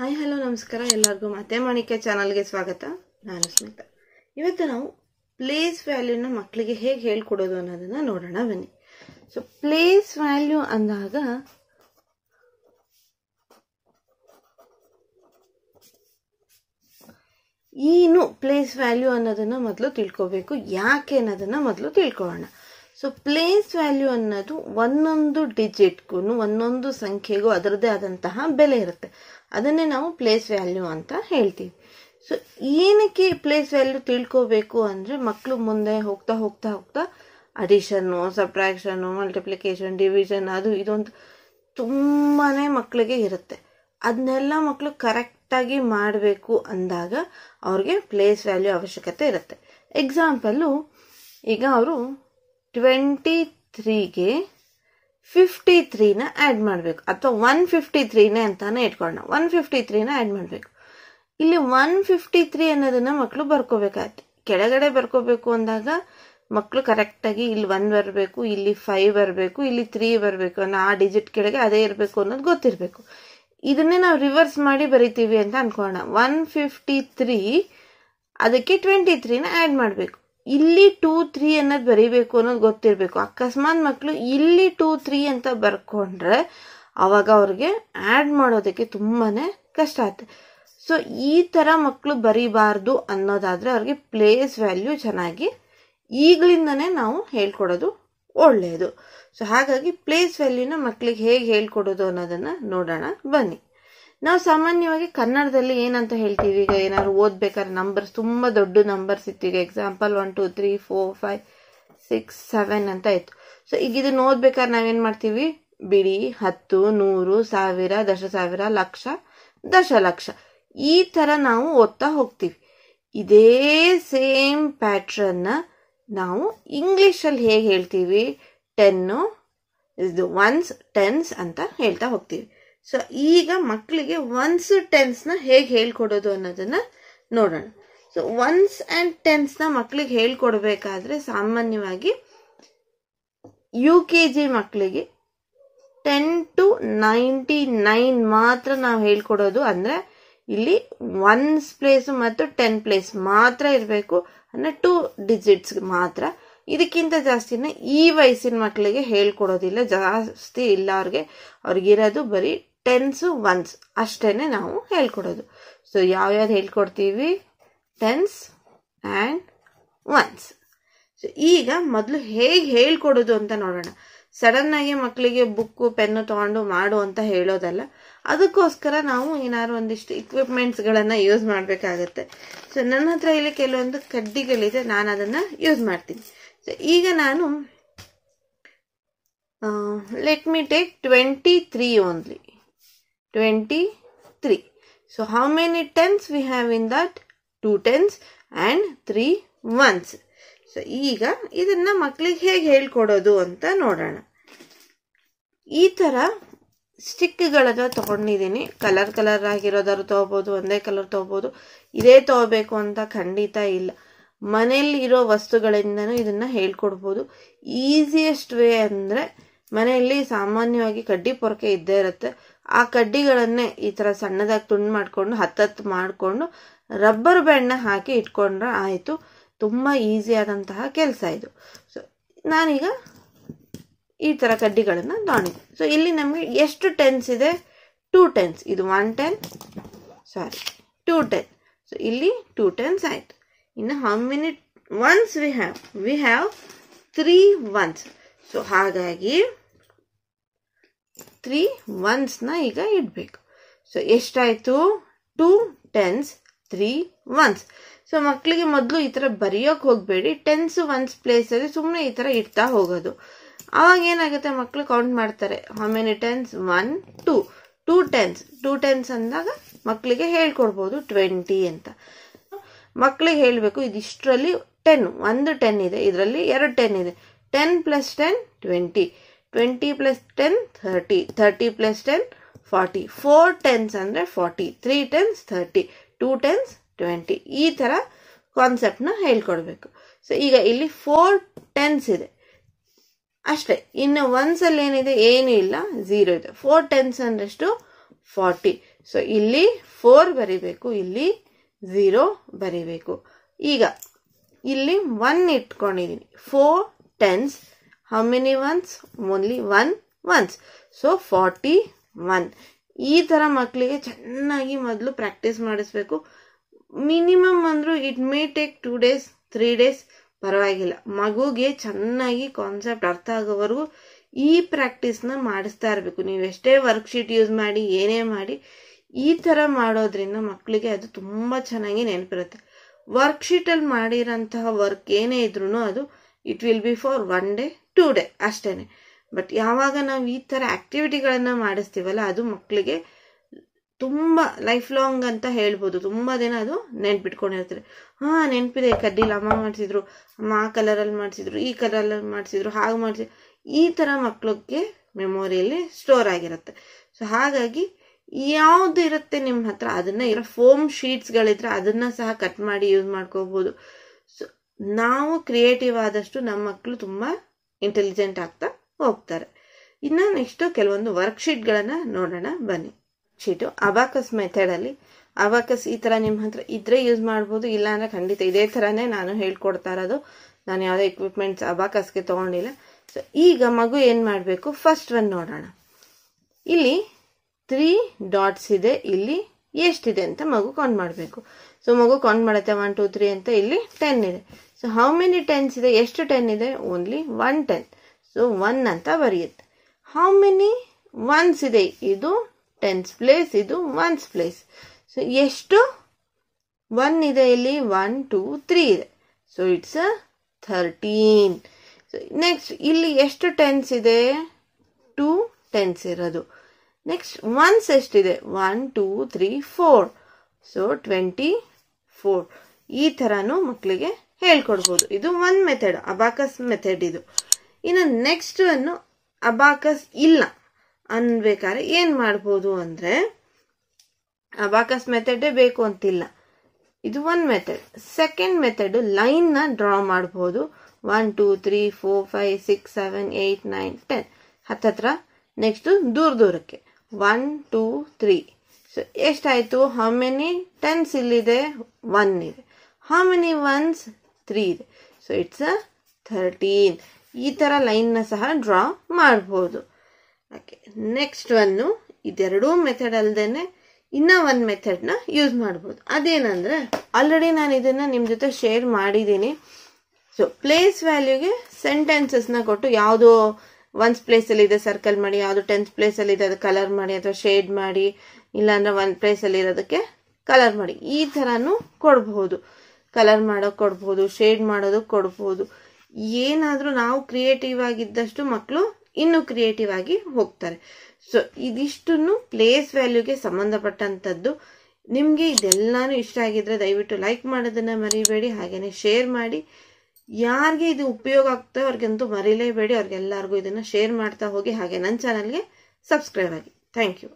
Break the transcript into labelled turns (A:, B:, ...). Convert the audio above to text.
A: Hi hello ನಮಸ್ಕಾರ ಎಲ್ಲರಿಗೂ ಮತ್ತೆ ಮಾಣಿಕ್ಯ ಚಾನಲ್ಗೆ ಸ್ವಾಗತ ನಾನು ಸ್ಮಿತಾ ಇವತ್ತು ನಾವು ಪ್ಲೇಸ್ ವ್ಯಾಲ್ಯೂನ ಮಕ್ಕಳಿಗೆ ಹೇಗೆ ಹೇಳ್ಕೊಡೋದು ಅನ್ನೋದನ್ನ ನೋಡೋಣ ಬನ್ನಿ ಸೊ ಪ್ಲೇಸ್ ವ್ಯಾಲ್ಯೂ ಅಂದಾಗ ಏನು ಪ್ಲೇಸ್ ವ್ಯಾಲ್ಯೂ ಅನ್ನೋದನ್ನ ಮೊದಲು ತಿಳ್ಕೊಬೇಕು ಯಾಕೆ ಅನ್ನೋದನ್ನ ಮೊದಲು ತಿಳ್ಕೊಳ್ಳೋಣ ಸೊ ಪ್ಲೇಸ್ ವ್ಯಾಲ್ಯೂ ಅನ್ನೋದು ಒಂದೊಂದು ಡಿಜಿಟ್ಗೂ ಒಂದೊಂದು ಸಂಖ್ಯೆಗೂ ಅದರದೇ ಆದಂತಹ ಬೆಲೆ ಇರುತ್ತೆ ಅದನ್ನೇ ನಾವು ಪ್ಲೇಸ್ ವ್ಯಾಲ್ಯೂ ಅಂತ ಹೇಳ್ತೀವಿ ಸೊ ಏನಕ್ಕೆ ಪ್ಲೇಸ್ ವ್ಯಾಲ್ಯೂ ತಿಳ್ಕೋಬೇಕು ಅಂದರೆ ಮಕ್ಕಳು ಮುಂದೆ ಹೋಗ್ತಾ ಹೋಗ್ತಾ ಹೋಗ್ತಾ ಅಡಿಷನ್ನು ಸಬ್ಟ್ರಾಕ್ಷನ್ನು ಮಲ್ಟಿಪ್ಲಿಕೇಶನ್ ಡಿವಿಷನ್ ಅದು ಇದೊಂದು ತುಂಬಾ ಮಕ್ಕಳಿಗೆ ಇರುತ್ತೆ ಅದನ್ನೆಲ್ಲ ಮಕ್ಕಳು ಕರೆಕ್ಟಾಗಿ ಮಾಡಬೇಕು ಅಂದಾಗ ಅವ್ರಿಗೆ ಪ್ಲೇಸ್ ವ್ಯಾಲ್ಯೂ ಅವಶ್ಯಕತೆ ಇರುತ್ತೆ ಎಕ್ಸಾಂಪಲ್ಲು ಈಗ ಅವರು ಟ್ವೆಂಟಿ ತ್ರೀಗೆ ಫಿಫ್ಟಿ ತ್ರೀನ ಆ್ಯಡ್ ಮಾಡಬೇಕು ಅಥವಾ ಒನ್ ಫಿಫ್ಟಿ ತ್ರೀನೇ ಅಂತಾನೆ ಇಟ್ಕೊಳ್ಳೋಣ ಒನ್ ಫಿಫ್ಟಿ ತ್ರೀನ ಆ್ಯಡ್ ಮಾಡಬೇಕು ಇಲ್ಲಿ ಒನ್ ಫಿಫ್ಟಿ ತ್ರೀ ಅನ್ನೋದನ್ನ ಮಕ್ಕಳು ಬರ್ಕೋಬೇಕಾಯ್ತು ಕೆಳಗಡೆ ಬರ್ಕೋಬೇಕು ಅಂದಾಗ ಮಕ್ಕಳು ಕರೆಕ್ಟಾಗಿ ಇಲ್ಲಿ ಒನ್ ಬರಬೇಕು ಇಲ್ಲಿ ಫೈವ್ ಬರಬೇಕು ಇಲ್ಲಿ ತ್ರೀ ಬರಬೇಕು ಅನ್ನೋ ಆ ಡಿಜಿಟ್ ಕೆಳಗೆ ಅದೇ ಇರಬೇಕು ಅನ್ನೋದು ಗೊತ್ತಿರಬೇಕು ಇದನ್ನೇ ನಾವು ರಿವರ್ಸ್ ಮಾಡಿ ಬರಿತೀವಿ ಅಂತ ಅನ್ಕೋಣ ಒನ್ ಫಿಫ್ಟಿ ತ್ರೀ ಅದಕ್ಕೆ ಟ್ವೆಂಟಿ ತ್ರೀನ ಆ್ಯಡ್ ಮಾಡಬೇಕು ಇಲ್ಲಿ ಟೂ ತ್ರೀ ಅನ್ನೋದು ಬರೀಬೇಕು ಅನ್ನೋದು ಗೊತ್ತಿರಬೇಕು ಅಕಸ್ಮಾತ್ ಮಕ್ಕಳು ಇಲ್ಲಿ ಟೂ ತ್ರೀ ಅಂತ ಬರ್ಕೊಂಡ್ರೆ ಅವಾಗ ಅವ್ರಿಗೆ ಆ್ಯಡ್ ಮಾಡೋದಕ್ಕೆ ತುಂಬಾ ಕಷ್ಟ ಆಯ್ತು ಸೊ ಈ ಥರ ಮಕ್ಕಳು ಬರೀಬಾರ್ದು ಅನ್ನೋದಾದರೆ ಅವ್ರಿಗೆ ಪ್ಲೇಸ್ ವ್ಯಾಲ್ಯೂ ಚೆನ್ನಾಗಿ ಈಗಲಿಂದನೇ ನಾವು ಹೇಳ್ಕೊಡೋದು ಒಳ್ಳೆಯದು ಸೊ ಹಾಗಾಗಿ ಪ್ಲೇಸ್ ವ್ಯಾಲ್ಯೂನ ಮಕ್ಕಳಿಗೆ ಹೇಗೆ ಹೇಳ್ಕೊಡೋದು ಅನ್ನೋದನ್ನು ನೋಡೋಣ ಬನ್ನಿ ನಾವು ಸಾಮಾನ್ಯವಾಗಿ ಕನ್ನಡದಲ್ಲಿ ಏನಂತ ಹೇಳ್ತೀವಿ ಈಗ ಏನಾದ್ರು ಓದ್ಬೇಕಾದ್ರೆ ನಂಬರ್ಸ್ ತುಂಬಾ ದೊಡ್ಡ ನಂಬರ್ಸ್ ಇತ್ತು ಈಗ example one two three four five six seven ಅಂತ ಇತ್ತು ಸೊ ಈಗ ಇದನ್ನ ಓದ್ಬೇಕಾದ್ರೆ ನಾವೇನ್ ಮಾಡ್ತೀವಿ ಬಿಡಿ ಹತ್ತು ನೂರು ಸಾವಿರ ದಶ ಸಾವಿರ ಲಕ್ಷ ದಶಲಕ್ಷ ಈ ತರ ನಾವು ಓದ್ತಾ ಹೋಗ್ತೀವಿ ಇದೇ ಸೇಮ್ ಪ್ಯಾಟ್ರನ್ನ ನಾವು ಇಂಗ್ಲೀಷಲ್ಲಿ ಹೇಗೆ ಹೇಳ್ತೀವಿ ಟೆನ್ನು ಇದು ಒನ್ಸ್ ಟೆನ್ಸ್ ಅಂತ ಹೇಳ್ತಾ ಹೋಗ್ತೀವಿ ಸೊ ಈಗ ಮಕ್ಕಳಿಗೆ ಒನ್ಸ್ ಟೆನ್ಸ್ನ ಹೇಗೆ ಹೇಳ್ಕೊಡೋದು ಅನ್ನೋದನ್ನ ನೋಡೋಣ ಸೊ ಒನ್ಸ್ ಆ್ಯಂಡ್ ಟೆನ್ಸ್ನ ಮಕ್ಕಳಿಗೆ ಹೇಳ್ಕೊಡ್ಬೇಕಾದ್ರೆ ಸಾಮಾನ್ಯವಾಗಿ ಯು ಕೆ ಜಿ ಮಕ್ಕಳಿಗೆ ಟೆನ್ ಟು ನೈಂಟಿ ನೈನ್ ಮಾತ್ರ ನಾವು ಹೇಳ್ಕೊಡೋದು ಅಂದರೆ ಇಲ್ಲಿ ಒನ್ಸ್ ಪ್ಲೇಸ್ ಮತ್ತು ಟೆನ್ ಪ್ಲೇಸ್ ಮಾತ್ರ ಇರಬೇಕು ಅಂದರೆ ಟೂ ಡಿಜಿಟ್ಸ್ ಮಾತ್ರ ಇದಕ್ಕಿಂತ ಜಾಸ್ತಿನ ಈ ವಯಸ್ಸಿನ ಮಕ್ಕಳಿಗೆ ಹೇಳ್ಕೊಡೋದಿಲ್ಲ ಜಾಸ್ತಿ ಇಲ್ಲ ಅವ್ರಿಗೆ ಅವ್ರಿಗಿರೋದು ಬರೀ ಟೆನ್ಸು ಒನ್ಸ್ ಅಷ್ಟೇ ನಾವು ಹೇಳ್ಕೊಡೋದು ಸೊ ಯಾವ್ಯಾವ್ದು ಹೇಳ್ಕೊಡ್ತೀವಿ ಟೆನ್ಸ್ ಆ್ಯಂಡ್ ಒನ್ಸ್ ಸೊ ಈಗ ಮೊದಲು ಹೇಗೆ ಹೇಳ್ಕೊಡೋದು ಅಂತ ನೋಡೋಣ ಸಡನ್ನಾಗಿ ಮಕ್ಕಳಿಗೆ ಬುಕ್ಕು ಪೆನ್ನು ತೊಗೊಂಡು ಮಾಡು ಅಂತ ಹೇಳೋದಲ್ಲ ಅದಕ್ಕೋಸ್ಕರ ನಾವು ಏನಾದ್ರು ಒಂದಿಷ್ಟು ಇಕ್ವಿಪ್ಮೆಂಟ್ಸ್ಗಳನ್ನು ಯೂಸ್ ಮಾಡಬೇಕಾಗತ್ತೆ ಸೊ ನನ್ನ ಹತ್ರ ಇಲ್ಲಿ ಕೆಲವೊಂದು ಕಡ್ಡಿಗಳಿದೆ ನಾನು ಅದನ್ನು ಯೂಸ್ ಮಾಡ್ತೀನಿ ಸೊ ಈಗ ನಾನು let me take twenty three only 23. So how many tens we have in that? 2 tens and 3 ones. So ಈಗ ಇದನ್ನ ಮಕ್ಕಳಿಗೆ ಹೇಗೆ ಹೇಳ್ಕೊಡೋದು ಅಂತ ನೋಡೋಣ ಈ ಥರ ಸ್ಟಿಕ್ಗಳನ್ನ ತೊಗೊಂಡಿದ್ದೀನಿ ಕಲರ್ ಕಲರ್ ಆಗಿರೋದಾದ್ರು ತೊಗೋಬೋದು ಒಂದೇ ಕಲರ್ ತೊಗೋಬೋದು ಇದೇ ತೊಗೋಬೇಕು ಅಂತ ಖಂಡಿತ ಇಲ್ಲ ಮನೆಯಲ್ಲಿರೋ ಇರೋ ವಸ್ತುಗಳಿಂದನೂ ಇದನ್ನು ಹೇಳ್ಕೊಡ್ಬೋದು ಈಸಿಯೆಸ್ಟ್ ವೇ ಅಂದರೆ ಮನೆಯಲ್ಲಿ ಸಾಮಾನ್ಯವಾಗಿ ಕಡ್ಡಿ ಪೊರಕೆ ಇದ್ದೇ ಇರುತ್ತೆ ಆ ಕಡ್ಡಿಗಳನ್ನೇ ಈ ಥರ ಸಣ್ಣದಾಗಿ ತುಂಡು ಮಾಡಿಕೊಂಡು ಹತ್ತತ್ತು ಮಾಡಿಕೊಂಡು ರಬ್ಬರ್ ಬ್ಯಾಂಡ್ನ ಹಾಕಿ ಇಟ್ಕೊಂಡ್ರೆ ಆಯಿತು ತುಂಬ ಆದಂತಹ ಕೆಲಸ ಇದು ಸೊ ನಾನೀಗ ಈ ಥರ ಕಡ್ಡಿಗಳನ್ನು ತೊಗೊಂಡಿದ್ದೆ ಸೊ ಇಲ್ಲಿ ನಮಗೆ ಎಷ್ಟು ಟೆನ್ಸ್ ಇದೆ ಟೂ ಟೆನ್ಸ್ ಇದು one ten sorry two ten so ಇಲ್ಲಿ ಟೂ ಟೆನ್ಸ್ ಆಯಿತು ಇನ್ನು how many ones we have we have three ones so ಹಾಗಾಗಿ ತ್ರೀ ಒನ್ಸ್ನ ಈಗ ಇಡಬೇಕು ಸೊ ಎಷ್ಟಾಯಿತು two tens three ones so ಮಕ್ಕಳಿಗೆ ಮೊದಲು ಈ ಥರ ಬರೆಯೋಕೆ ಹೋಗಬೇಡಿ ಟೆನ್ಸ್ ಒನ್ಸ್ ಪ್ಲೇಸಲ್ಲಿ ಸುಮ್ಮನೆ ಈ ಥರ ಇಡ್ತಾ ಹೋಗೋದು ಅವಾಗ ಏನಾಗುತ್ತೆ ಮಕ್ಕಳು ಕೌಂಟ್ ಮಾಡ್ತಾರೆ how many tens one two two tens two tens ಅಂದಾಗ ಮಕ್ಕಳಿಗೆ ಹೇಳ್ಕೊಡ್ಬೋದು ಟ್ವೆಂಟಿ ಅಂತ ಮಕ್ಕಳಿಗೆ ಹೇಳಬೇಕು ಇದಿಷ್ಟರಲ್ಲಿ ಟೆನ್ ಒಂದು ಟೆನ್ ಇದೆ ಇದರಲ್ಲಿ ಎರಡು ಟೆನ್ ಇದೆ ten plus ten twenty twenty plus ten thirty thirty plus ten forty four tens ಅಂದರೆ forty three tens thirty two tens twenty ಈ ಥರ ಕಾನ್ಸೆಪ್ಟ್ನ ಹೇಳ್ಕೊಡ್ಬೇಕು ಸೊ ಈಗ ಇಲ್ಲಿ ಫೋರ್ ಟೆನ್ಸ್ ಇದೆ ಅಷ್ಟೇ ಇನ್ನು ಒನ್ಸಲ್ಲಿ ಏನಿದೆ ಏನೂ ಇಲ್ಲ ಝೀರೋ ಇದೆ ಫೋರ್ ಟೆನ್ಸ್ ಅಂದ್ರೆಷ್ಟು ಫಾರ್ಟಿ ಸೊ ಇಲ್ಲಿ ಫೋರ್ ಬರಿಬೇಕು ಇಲ್ಲಿ ಝೀರೋ ಬರಿಬೇಕು ಈಗ ಇಲ್ಲಿ ಒನ್ ಇಟ್ಕೊಂಡಿದ್ದೀನಿ four tens how many ones only one ones so forty one ಈ ಥರ ಮಕ್ಕಳಿಗೆ ಚೆನ್ನಾಗಿ ಮೊದಲು ಪ್ರಾಕ್ಟೀಸ್ ಮಾಡಿಸ್ಬೇಕು ಮಿನಿಮಮ್ ಅಂದರೂ it may take two days three days ಪರವಾಗಿಲ್ಲ ಮಗುಗೆ ಚೆನ್ನಾಗಿ ಕಾನ್ಸೆಪ್ಟ್ ಅರ್ಥ ಆಗೋವರೆಗೂ ಈ ಪ್ರಾಕ್ಟೀಸ್ನ ಮಾಡಿಸ್ತಾ ಇರಬೇಕು ನೀವು ಎಷ್ಟೇ ವರ್ಕ್ಶೀಟ್ ಯೂಸ್ ಮಾಡಿ ಏನೇ ಮಾಡಿ ಈ ಥರ ಮಾಡೋದ್ರಿಂದ ಮಕ್ಕಳಿಗೆ ಅದು ತುಂಬ ಚೆನ್ನಾಗಿ ನೆನಪಿರುತ್ತೆ ವರ್ಕ್ಶೀಟಲ್ಲಿ ಮಾಡಿರೋಂತಹ ವರ್ಕ್ ಏನೇ ಇದ್ರೂ ಅದು it will be for one day to day ಅಷ್ಟೇ ಬಟ್ ಯಾವಾಗ ನಾವು ಈ ಥರ ಆ್ಯಕ್ಟಿವಿಟಿಗಳನ್ನು ಮಾಡಿಸ್ತೀವಲ್ಲ ಅದು ಮಕ್ಕಳಿಗೆ ತುಂಬ ಲೈಫ್ ಲಾಂಗ್ ಅಂತ ಹೇಳ್ಬೋದು ತುಂಬ ದಿನ ಅದು ನೆನ್ಪಿಟ್ಕೊಂಡಿರ್ತಾರೆ ಹಾಂ ನೆನಪಿದೆ ಕಡ್ಡಿ ಅಮ್ಮ ಮಾಡಿಸಿದ್ರು ಅಮ್ಮ ಆ ಕಲರಲ್ಲಿ ಮಾಡಿಸಿದ್ರು ಈ ಕಲರಲ್ಲಿ ಮಾಡಿಸಿದ್ರು ಹಾಗೆ ಮಾಡಿಸಿದ್ರು ಈ ಥರ ಮಕ್ಕಳಿಗೆ ಮೆಮೊರಿಯಲ್ಲಿ ಸ್ಟೋರ್ ಆಗಿರುತ್ತೆ ಸೊ ಹಾಗಾಗಿ ಯಾವುದು ಇರುತ್ತೆ ನಿಮ್ಮ ಹತ್ರ ಅದನ್ನು ಇರೋ ಫೋಮ್ ಶೀಟ್ಸ್ಗಳಿದ್ರೆ ಅದನ್ನು ಸಹ ಕಟ್ ಮಾಡಿ ಯೂಸ್ ಮಾಡ್ಕೋಬೋದು ಸೊ ನಾವು ಕ್ರಿಯೇಟಿವ್ ಆದಷ್ಟು ನಮ್ಮ ಮಕ್ಕಳು ತುಂಬ ಇಂಟೆಲಿಜೆಂಟ್ ಆಗ್ತಾ ಹೋಗ್ತಾರೆ ಇನ್ನು ನೆಕ್ಸ್ಟ್ ಕೆಲವೊಂದು ವರ್ಕ್ಶೀಟ್ಗಳನ್ನು ನೋಡೋಣ ಬನ್ನಿ ಶೀಟು ಅಬಾಕಸ್ ಮೆಥಡಲ್ಲಿ ಅಬಾಕಸ್ ಈ ಥರ ನಿಮ್ಮ ಹತ್ರ ಇದ್ರೆ ಯೂಸ್ ಮಾಡ್ಬೋದು ಅಂದರೆ ಖಂಡಿತ ಇದೇ ಥರನೇ ನಾನು ಹೇಳ್ಕೊಡ್ತಾ ಇರೋದು ನಾನು ಯಾವುದೇ ಎಕ್ವಿಪ್ಮೆಂಟ್ಸ್ ಅಬಾಕಸ್ಗೆ ತೊಗೊಂಡಿಲ್ಲ ಸೊ ಈಗ ಮಗು ಏನು ಮಾಡಬೇಕು ಫಸ್ಟ್ ಒಂದು ನೋಡೋಣ ಇಲ್ಲಿ ತ್ರೀ ಡಾಟ್ಸ್ ಇದೆ ಇಲ್ಲಿ ಎಷ್ಟಿದೆ ಅಂತ ಮಗು ಕೌಂಟ್ ಮಾಡಬೇಕು ಸೊ ಮಗು ಕೌಂಟ್ ಮಾಡುತ್ತೆ ಒನ್ ಟು ತ್ರೀ ಅಂತ ಇಲ್ಲಿ ಟೆನ್ ಇದೆ ಸೊ ಹೌ ಮೆನಿ ಟೆನ್ಸ್ ಇದೆ ಎಷ್ಟು ಟೆನ್ ಇದೆ only one ten so one ಅಂತ ಬರೆಯುತ್ತೆ ಹೌ ಮೆನಿ ಒನ್ಸ್ ಇದೆ ಇದು ಟೆನ್ಸ್ ಪ್ಲೇಸ್ ಇದು ಒನ್ಸ್ ಪ್ಲೇಸ್ ಸೊ ಎಷ್ಟು ಒನ್ ಇದೆ ಇಲ್ಲಿ ಒನ್ ಟೂ ತ್ರೀ ಇದೆ ಸೊ ಇಟ್ಸ್ ಥರ್ಟೀನ್ ನೆಕ್ಸ್ಟ್ ಇಲ್ಲಿ ಎಷ್ಟು ಟೆನ್ಸ್ ಇದೆ ಟೂ ಟೆನ್ಸ್ ಇರೋದು ನೆಕ್ಸ್ಟ್ ಒನ್ಸ್ ಎಷ್ಟಿದೆ one two three four so twenty four ಈ ಥರನೂ ಮಕ್ಕಳಿಗೆ ಹೇಳ್ಕೊಡ್ಬೋದು ಇದು ಒನ್ ಮೆಥಡ್ ಅಬಾಕಸ್ ಮೆಥಡ್ ಇದು ಇನ್ನು ನೆಕ್ಸ್ಟ್ ಅನ್ನು ಅಬಾಕಸ್ ಇಲ್ಲ ಅನ್ಬೇಕಾದ್ರೆ ಏನು ಮಾಡ್ಬೋದು ಅಂದರೆ ಅಬಾಕಸ್ ಮೆಥಡೇ ಬೇಕು ಅಂತಿಲ್ಲ ಇದು ಒನ್ ಮೆಥಡ್ ಸೆಕೆಂಡ್ ಮೆಥಡ್ ಲೈನ್ನ ಡ್ರಾ ಮಾಡ್ಬೋದು one two three four five six seven eight nine ten ಹತ್ತತ್ರ ನೆಕ್ಸ್ಟು ದೂರ ದೂರಕ್ಕೆ ಒನ್ ಟೂ ತ್ರೀ ಸೊ ಎಷ್ಟಾಯಿತು ಹೌ ಮೆನಿ ಟೆನ್ಸ್ ಇಲ್ಲಿದೆ ಒನ್ ಇದೆ ಹೌ ಮೆನಿ ಒನ್ಸ್ ತ್ರೀ ಇದೆ ಸೊ ಇಟ್ಸ್ ಅ ಥರ್ಟೀನ್ ಈ ಥರ ಲೈನ್ನ ಸಹ ಡ್ರಾ ಮಾಡ್ಬೋದು ಓಕೆ ನೆಕ್ಸ್ಟ್ ಒಂದು ಇದೆರಡೂ ಮೆಥಡ್ ಅಲ್ಲದೆ ಇನ್ನೂ ಒಂದು ಮೆಥಡ್ನ ಯೂಸ್ ಮಾಡ್ಬೋದು ಅದೇನಂದರೆ ಆಲ್ರೆಡಿ ನಾನು ಇದನ್ನು ನಿಮ್ಮ ಜೊತೆ ಶೇರ್ ಮಾಡಿದ್ದೀನಿ ಸೊ ಪ್ಲೇಸ್ ವ್ಯಾಲ್ಯೂಗೆ ಸೆಂಟೆನ್ಸಸ್ನ ಕೊಟ್ಟು ಯಾವುದೋ ಒನ್ಸ್ ಪ್ಲೇಸಲ್ಲಿದೆ ಸರ್ಕಲ್ ಮಾಡಿ ಯಾವುದು ಟೆಂತ್ ಪ್ಲೇಸಲ್ಲಿದೆ ಅದು ಕಲರ್ ಮಾಡಿ ಅಥವಾ ಶೇಡ್ ಮಾಡಿ ಇಲ್ಲಾಂದ್ರೆ ಒನ್ ಪ್ಲೇಸಲ್ಲಿರೋದಕ್ಕೆ ಕಲರ್ ಮಾಡಿ ಈ ಥರನೂ ಕೊಡಬಹುದು ಕಲರ್ ಮಾಡೋಕ್ಕೆ ಕೊಡ್ಬೋದು ಶೇಡ್ ಮಾಡೋದಕ್ಕೆ ಕೊಡ್ಬೋದು ಏನಾದರೂ ನಾವು ಕ್ರಿಯೇಟಿವ್ ಆಗಿದ್ದಷ್ಟು ಮಕ್ಕಳು ಇನ್ನೂ ಕ್ರಿಯೇಟಿವ್ ಆಗಿ ಹೋಗ್ತಾರೆ ಸೊ ಇದಿಷ್ಟನ್ನು ಪ್ಲೇಸ್ ವ್ಯಾಲ್ಯೂಗೆ ಸಂಬಂಧಪಟ್ಟಂಥದ್ದು ನಿಮಗೆ ಇದೆಲ್ಲನೂ ಇಷ್ಟ ಆಗಿದ್ರೆ ದಯವಿಟ್ಟು ಲೈಕ್ ಮಾಡೋದನ್ನು ಮರಿಬೇಡಿ ಹಾಗೆಯೇ ಶೇರ್ ಮಾಡಿ ಯಾರಿಗೆ ಇದು ಉಪಯೋಗ ಆಗ್ತೋ ಅವ್ರಿಗಂತೂ ಮರಿಲೇಬೇಡಿ ಅವ್ರಿಗೆಲ್ಲರಿಗೂ ಇದನ್ನು ಶೇರ್ ಮಾಡ್ತಾ ಹೋಗಿ ಹಾಗೆ ನನ್ನ ಚಾನಲ್ಗೆ ಸಬ್ಸ್ಕ್ರೈಬ್ ಆಗಿ ಥ್ಯಾಂಕ್ ಯು